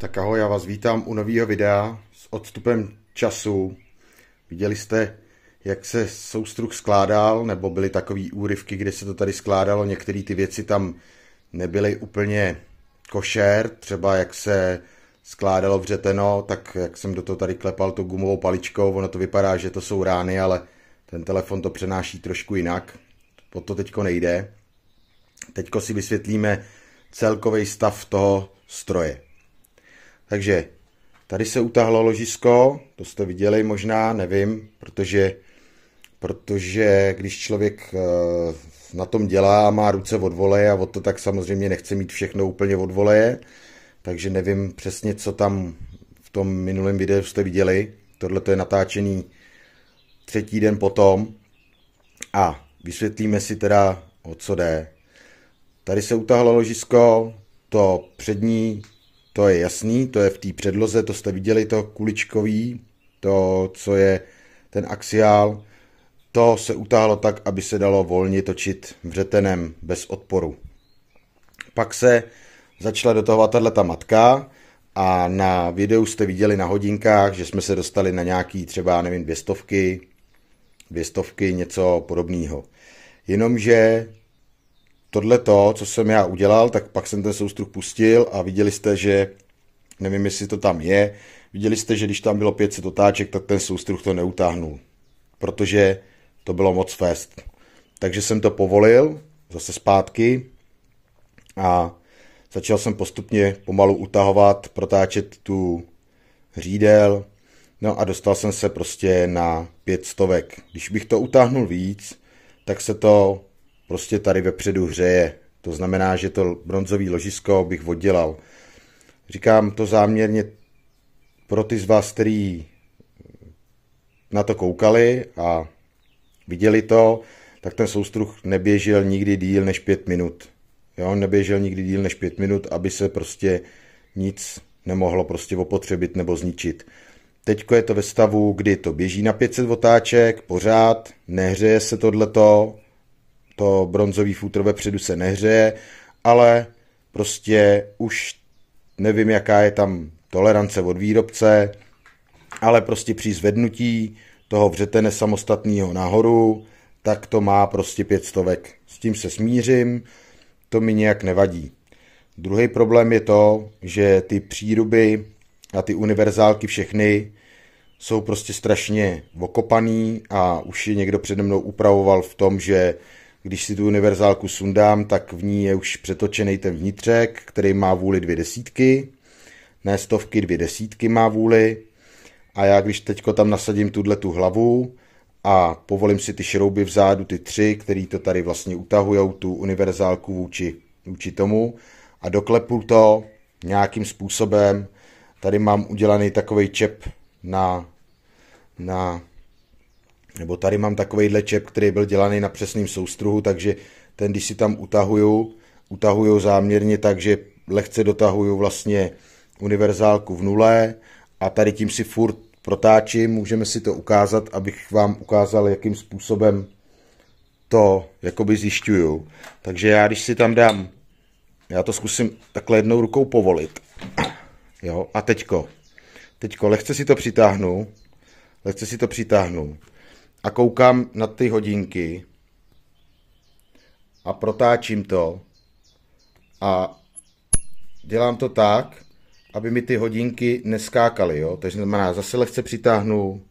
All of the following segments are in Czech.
Tak ahoj, já vás vítám u nového videa s odstupem času. Viděli jste, jak se soustruh skládal, nebo byly takové úryvky, kde se to tady skládalo, některé ty věci tam nebyly úplně košer, třeba jak se skládalo vřeteno, tak jak jsem do toho tady klepal tu gumovou paličkou, ono to vypadá, že to jsou rány, ale ten telefon to přenáší trošku jinak. O to teďko nejde. Teďko si vysvětlíme celkový stav toho stroje. Takže tady se utáhlo ložisko, to jste viděli možná, nevím, protože, protože když člověk eh, na tom dělá, má ruce od voleje a od to, tak samozřejmě nechce mít všechno úplně od voleje, takže nevím přesně, co tam v tom minulém videu jste viděli. Tohle to je natáčený třetí den potom a vysvětlíme si teda, o co jde. Tady se utahlo ložisko, to přední to je jasný, to je v té předloze, to jste viděli, to kuličkový, to, co je ten axiál, to se utáhlo tak, aby se dalo volně točit vřetenem bez odporu. Pak se začala dotahovat ta matka a na videu jste viděli na hodinkách, že jsme se dostali na nějaký třeba, nevím, dvě stovky, dvě stovky, něco podobného. Jenomže tohle to, co jsem já udělal, tak pak jsem ten soustruh pustil a viděli jste, že nevím, jestli to tam je, viděli jste, že když tam bylo 500 otáček, tak ten soustruh to neutáhnul, protože to bylo moc fest. Takže jsem to povolil, zase zpátky a začal jsem postupně pomalu utahovat, protáčet tu řídel, no a dostal jsem se prostě na pět stovek. Když bych to utáhnul víc, tak se to prostě tady vepředu hřeje. To znamená, že to bronzové ložisko bych oddělal. Říkám to záměrně pro ty z vás, který na to koukali a viděli to, tak ten soustruh neběžel nikdy díl než pět minut. Jo, neběžel nikdy díl než pět minut, aby se prostě nic nemohlo prostě opotřebit nebo zničit. Teď je to ve stavu, kdy to běží na 500 otáček, pořád, nehřeje se tohleto, to bronzový futr vepředu se nehřeje, ale prostě už nevím, jaká je tam tolerance od výrobce, ale prostě při zvednutí toho vřetene samostatného nahoru, tak to má prostě pět stovek. S tím se smířím, to mi nějak nevadí. Druhý problém je to, že ty příruby a ty univerzálky všechny jsou prostě strašně okopaný a už je někdo přede mnou upravoval v tom, že když si tu univerzálku sundám, tak v ní je už přetočený ten vnitřek, který má vůli dvě desítky, ne stovky, dvě desítky má vůli. A já když teďko tam nasadím tuhle tu hlavu a povolím si ty šrouby vzadu, ty tři, který to tady vlastně utahujou, tu univerzálku vůči, vůči tomu a doklepu to nějakým způsobem. Tady mám udělaný takový čep na, na nebo tady mám takovýhle čep, který byl dělaný na přesném soustruhu, takže ten, když si tam utahuju, utahuju záměrně tak, že lehce dotahuju vlastně univerzálku v nule a tady tím si furt protáčím, můžeme si to ukázat, abych vám ukázal, jakým způsobem to jakoby zjišťuju. Takže já, když si tam dám, já to zkusím takhle jednou rukou povolit. Jo, a teďko. Teďko lehce si to přitáhnu, lehce si to přitáhnu a koukám na ty hodinky a protáčím to a dělám to tak, aby mi ty hodinky neskákaly, jo? Takže znamená, zase lehce přitáhnu,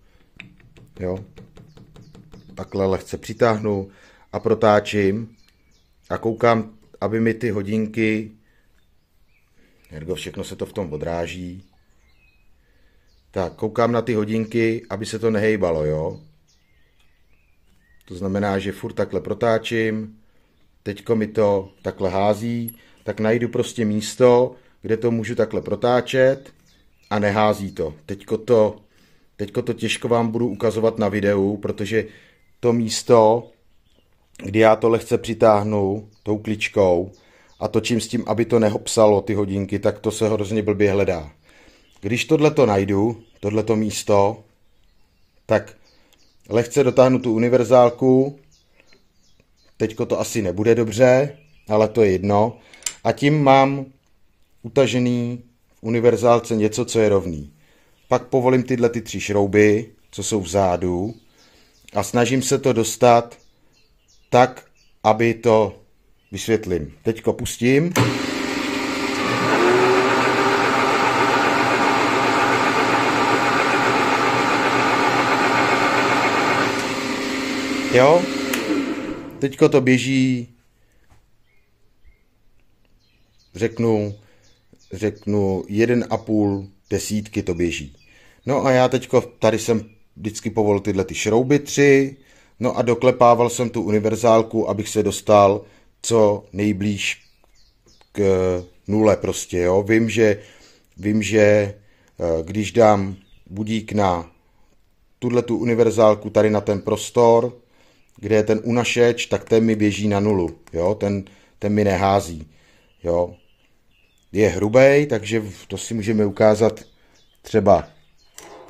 jo? Takhle lehce přitáhnu a protáčím a koukám, aby mi ty hodinky, jako všechno se to v tom odráží, tak koukám na ty hodinky, aby se to nehejbalo, jo? To znamená, že furt takhle protáčím, teďko mi to takhle hází, tak najdu prostě místo, kde to můžu takhle protáčet a nehází to. Teďko to, teďko to těžko vám budu ukazovat na videu, protože to místo, kdy já to lehce přitáhnu tou kličkou a točím s tím, aby to nehopsalo ty hodinky, tak to se hrozně blbě hledá. Když tohle to najdu, tohleto místo, tak lehce dotáhnu tu univerzálku, teďko to asi nebude dobře, ale to je jedno, a tím mám utažený v univerzálce něco, co je rovný. Pak povolím tyhle ty tři šrouby, co jsou vzadu, a snažím se to dostat tak, aby to vysvětlím. Teďko pustím. Jo? Teďko to běží, řeknu, řeknu, jeden a půl desítky to běží. No a já teďko, tady jsem vždycky povolil tyhle ty šrouby tři, no a doklepával jsem tu univerzálku, abych se dostal co nejblíž k eh, nule prostě, jo. Vím, že, vím, že eh, když dám budík na tuhle tu univerzálku tady na ten prostor, kde je ten unašeč, tak ten mi běží na nulu, jo, ten, ten mi nehází, jo. Je hrubej, takže to si můžeme ukázat třeba,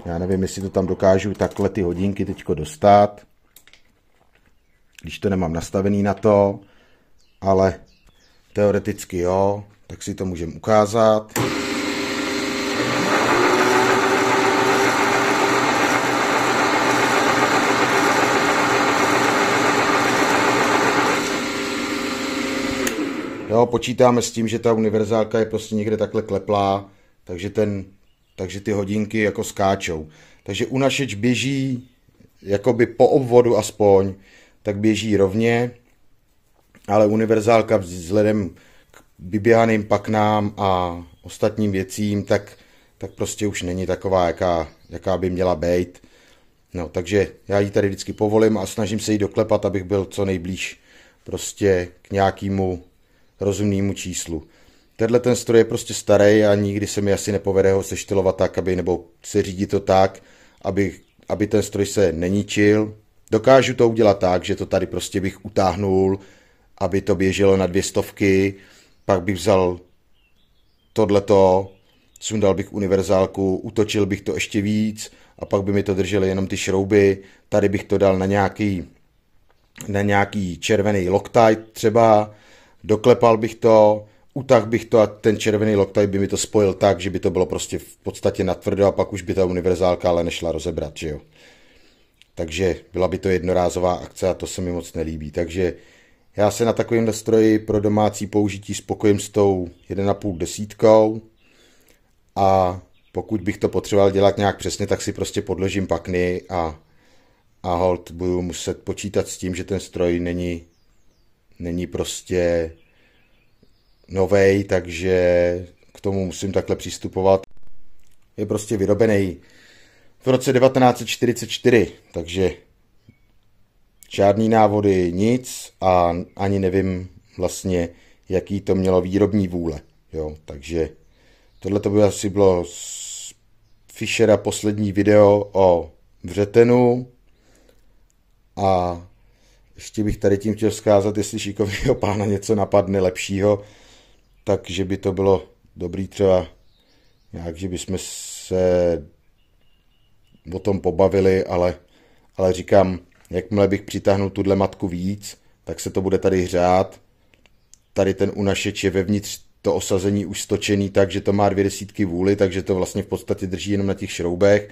já nevím, jestli to tam dokážu takhle ty hodinky teďko dostat, když to nemám nastavený na to, ale teoreticky jo, tak si to můžeme ukázat. Jo, počítáme s tím, že ta univerzálka je prostě někde takhle kleplá, takže, ten, takže ty hodinky jako skáčou. Takže unašeč běží jakoby po obvodu aspoň, tak běží rovně, ale univerzálka vzhledem k vyběhaným paknám a ostatním věcím, tak, tak prostě už není taková, jaká, jaká by měla být. No, takže já ji tady vždycky povolím a snažím se ji doklepat, abych byl co nejblíž prostě k nějakému rozumnému číslu. Tenhle ten stroj je prostě starý a nikdy se mi asi nepovede ho seštilovat tak, aby, nebo se řídit to tak, aby, aby ten stroj se neničil. Dokážu to udělat tak, že to tady prostě bych utáhnul, aby to běželo na dvě stovky, pak bych vzal tohleto, sundal bych univerzálku, utočil bych to ještě víc a pak by mi to držely jenom ty šrouby. Tady bych to dal na nějaký, na nějaký červený Loctite třeba, doklepal bych to, utah bych to a ten červený loktaj by mi to spojil tak, že by to bylo prostě v podstatě natvrdo a pak už by ta univerzálka ale nešla rozebrat, že jo. Takže byla by to jednorázová akce a to se mi moc nelíbí. Takže já se na takovém stroji pro domácí použití spokojím s tou 1,5 desítkou a pokud bych to potřeboval dělat nějak přesně, tak si prostě podložím pakny a, a hold budu muset počítat s tím, že ten stroj není není prostě novej, takže k tomu musím takhle přistupovat. Je prostě vyrobený v roce 1944, takže žádný návody, nic a ani nevím vlastně, jaký to mělo výrobní vůle. Jo, takže tohle to by asi bylo z Fischera poslední video o vřetenu a ještě bych tady tím chtěl zkázat, jestli šikovného pána něco napadne lepšího, takže by to bylo dobrý třeba nějak, že bychom se o tom pobavili, ale, ale říkám, jakmile bych přitáhnul tuhle matku víc, tak se to bude tady hřát. Tady ten unašeč je vevnitř to osazení už stočený tak, že to má dvě desítky vůli, takže to vlastně v podstatě drží jenom na těch šroubech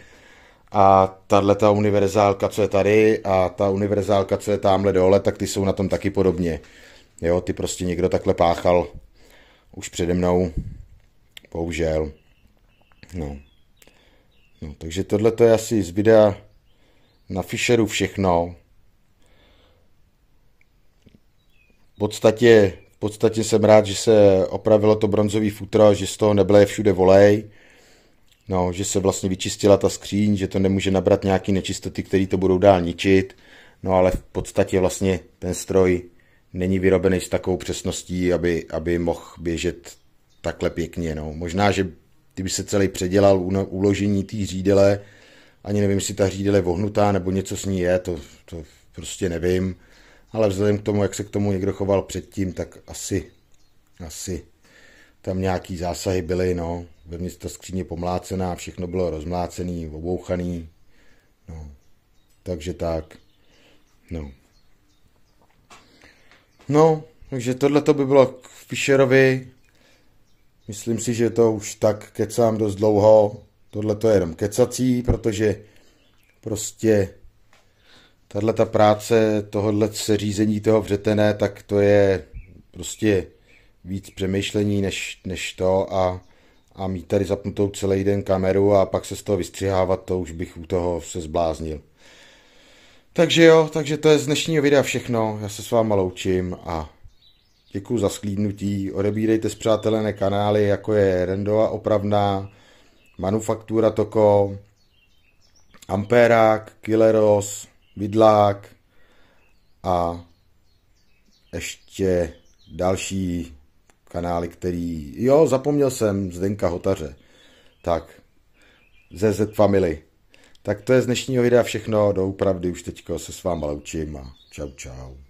a tahle ta univerzálka, co je tady a ta univerzálka, co je tamhle dole, tak ty jsou na tom taky podobně. Jo, ty prostě někdo takhle páchal už přede mnou, bohužel. No. no takže tohle to je asi z videa na Fisheru všechno. V podstatě, v podstatě jsem rád, že se opravilo to bronzový futro, že z toho nebyl všude volej, No, že se vlastně vyčistila ta skříň, že to nemůže nabrat nějaký nečistoty, které to budou dál ničit. No ale v podstatě vlastně ten stroj není vyrobený s takovou přesností, aby, aby mohl běžet takhle pěkně. No. Možná, že kdyby se celý předělal no, uložení té řídele, ani nevím, jestli ta řídele je vohnutá nebo něco s ní je, to, to prostě nevím. Ale vzhledem k tomu, jak se k tomu někdo choval předtím, tak asi, asi tam nějaký zásahy byly, no. Vevnitř ta skříně pomlácená, všechno bylo rozmlácený, obouchaný. No. Takže tak. No. No, takže tohle to by bylo k Fischerovi. Myslím si, že to už tak kecám dost dlouho. Tohle to je jenom kecací, protože prostě tahle ta práce, tohle seřízení toho vřetené, tak to je prostě víc přemýšlení než, než to a a mít tady zapnutou celý den kameru a pak se z toho vystřihávat, to už bych u toho se zbláznil. Takže jo, takže to je z dnešního videa všechno, já se s váma loučím a děkuji za sklídnutí, odebírejte přátelé kanály, jako je Rendova opravná, Manufaktura Toko, Amperák, Killeros, Vidlák a ještě další kanály, který... Jo, zapomněl jsem Zdenka Hotaře. Tak, Z Family. Tak to je z dnešního videa všechno, doopravdy už teďko se s váma loučím a čau čau.